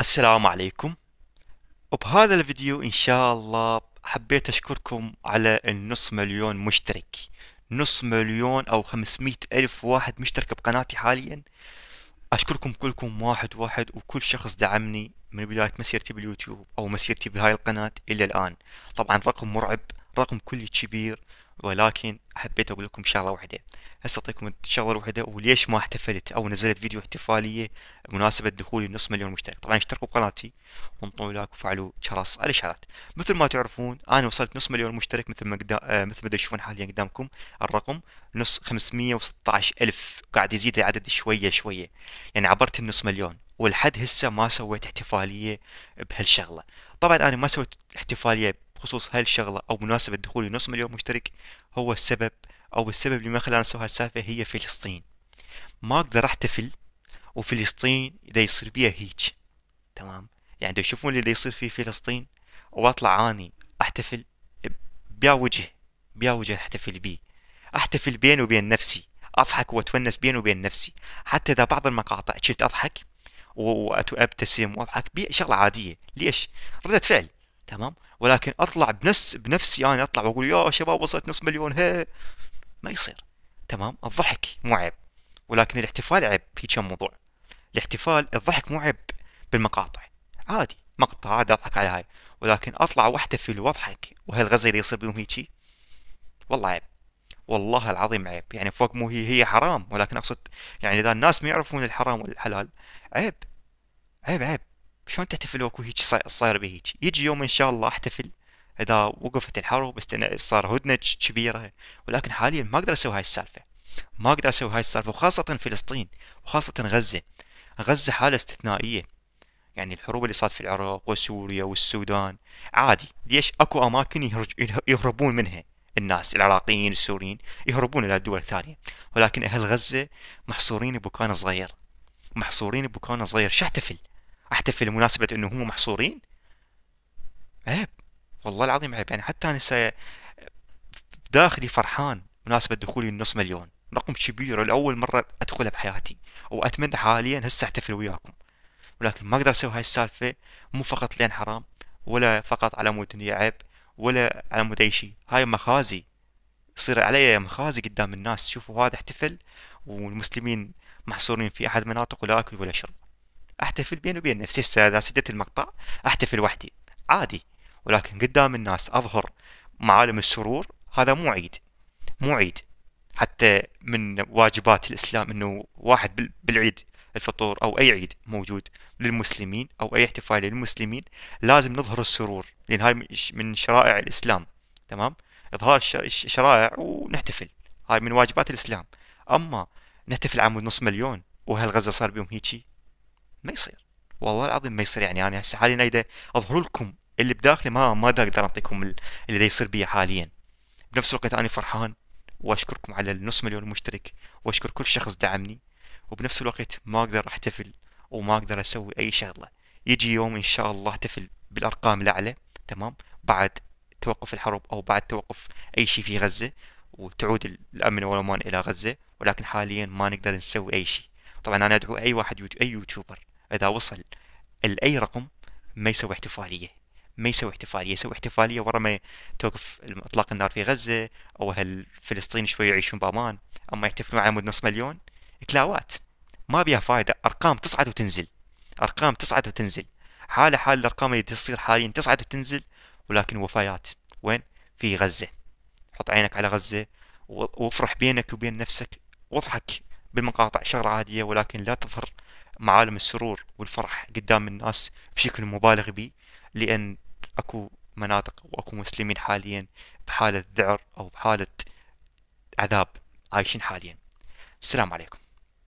السلام عليكم وبهذا الفيديو ان شاء الله حبيت اشكركم على النص مليون مشترك نص مليون او خمسمية الف واحد مشترك بقناتي حاليا اشكركم كلكم واحد واحد وكل شخص دعمني من بداية مسيرتي باليوتيوب او مسيرتي بهاي القناة الى الان طبعا رقم مرعب رقم كلش كبير ولكن حبيت اقول لكم شغله واحده هسه اعطيكم شغله واحده وليش ما احتفلت او نزلت فيديو احتفاليه بمناسبه دخولي نص مليون مشترك طبعا اشتركوا بقناتي وانطوا لايك وفعلوا جرس الاشعارات مثل ما تعرفون انا وصلت نص مليون مشترك مثل ما آه مثل ما تشوفون حاليا قدامكم الرقم نص 516 الف قاعد يزيد العدد شويه شويه يعني عبرت النص مليون ولحد هسه ما سويت احتفاليه بهالشغله طبعا انا ما سويت احتفاليه بخصوص هاي الشغلة أو مناسبة دخول نص مليون مشترك هو السبب أو السبب اللي ما خلانا نسوي هالسالفة هي فلسطين ما أقدر أحتفل وفلسطين إذا يصير بيها هيج تمام يعني إذا يشوفون اللي يصير في فلسطين وأطلع أني أحتفل بيا وجه بيا وجه أحتفل بيه أحتفل بين وبين نفسي أضحك وأتونس بين وبين نفسي حتى إذا بعض المقاطع كنت أضحك وابتسم واضحك بشغله عاديه ليش رده فعل تمام ولكن اطلع بنفس بنفسي انا يعني اطلع واقول يا شباب وصلت نص مليون هي ما يصير تمام الضحك مو عيب ولكن الاحتفال عيب في كم موضوع الاحتفال الضحك مو عيب بالمقاطع عادي مقطع عادي اضحك على هاي ولكن اطلع واحتفل واضحك وهالغزه اللي يصير بهم هيجي والله عيب والله العظيم عيب يعني فوق مو هي هي حرام ولكن اقصد يعني اذا الناس ما يعرفون الحرام والحلال عيب عيب عيب شلون تحتفل واكو هيك صاير بهيك يجي يوم ان شاء الله احتفل اذا وقفت الحرب صار هدنه كبيره ولكن حاليا ما اقدر اسوي هاي السالفه ما اقدر اسوي هاي السالفه وخاصه فلسطين وخاصه غزه غزه حاله استثنائيه يعني الحروب اللي صارت في العراق وسوريا والسودان عادي ليش اكو اماكن يهربون منها الناس العراقيين السوريين يهربون الى الدول الثانيه ولكن اهل غزه محصورين بمكان صغير محصورين بمكان صغير شو احتفل احتفل بمناسبه انه هم محصورين عيب والله العظيم عيب يعني حتى انا داخلي فرحان مناسبة دخولي النص مليون رقم كبير لأول مرة أدخله بحياتي وأتمنى حاليا هسه أحتفل وياكم ولكن ما أقدر أسوي هاي السالفة مو فقط لأن حرام ولا فقط على مود إني عيب ولا على مود أي شيء هاي مخازي يصير علي مخازي قدام الناس شوفوا هذا احتفل والمسلمين محصورين في أحد مناطق ولا أكل ولا شرب احتفل بيني وبين نفسي هسه اذا سدت المقطع احتفل وحدي عادي ولكن قدام الناس اظهر معالم السرور هذا مو عيد مو عيد حتى من واجبات الاسلام انه واحد بالعيد الفطور او اي عيد موجود للمسلمين او اي احتفال للمسلمين لازم نظهر السرور لان هاي من شرائع الاسلام تمام اظهار الشرائع ونحتفل هاي من واجبات الاسلام اما نحتفل عمود نص مليون وهالغزه غزه صار بيهم هيجي ما يصير والله العظيم ما يصير يعني انا هسه حاليا نايدة اظهر لكم اللي بداخلي ما ما اقدر اعطيكم اللي يصير بي حاليا بنفس الوقت انا فرحان واشكركم على النص مليون مشترك واشكر كل شخص دعمني وبنفس الوقت ما اقدر احتفل وما اقدر اسوي اي شغله يجي يوم ان شاء الله احتفل بالارقام الاعلى تمام بعد توقف الحرب او بعد توقف اي شيء في غزه وتعود الامن والامان الى غزه ولكن حاليا ما نقدر نسوي اي شيء طبعا انا ادعو اي واحد يوتيوب اي يوتيوبر اذا وصل لاي رقم ما يسوي احتفاليه ما يسوي احتفاليه يسوي احتفاليه ورا ما توقف اطلاق النار في غزه او هل فلسطين شوي يعيشون بامان اما يحتفلون على مود نص مليون كلاوات ما بيها فائده ارقام تصعد وتنزل ارقام تصعد وتنزل حاله حال الارقام اللي تصير حاليا تصعد وتنزل ولكن وفيات وين في غزه حط عينك على غزه وافرح بينك وبين نفسك واضحك بالمقاطع شغلة عادية ولكن لا تظهر معالم السرور والفرح قدام الناس بشكل مبالغ به لأن أكو مناطق وأكو مسلمين حاليا بحالة ذعر أو بحالة عذاب عايشين حاليا السلام عليكم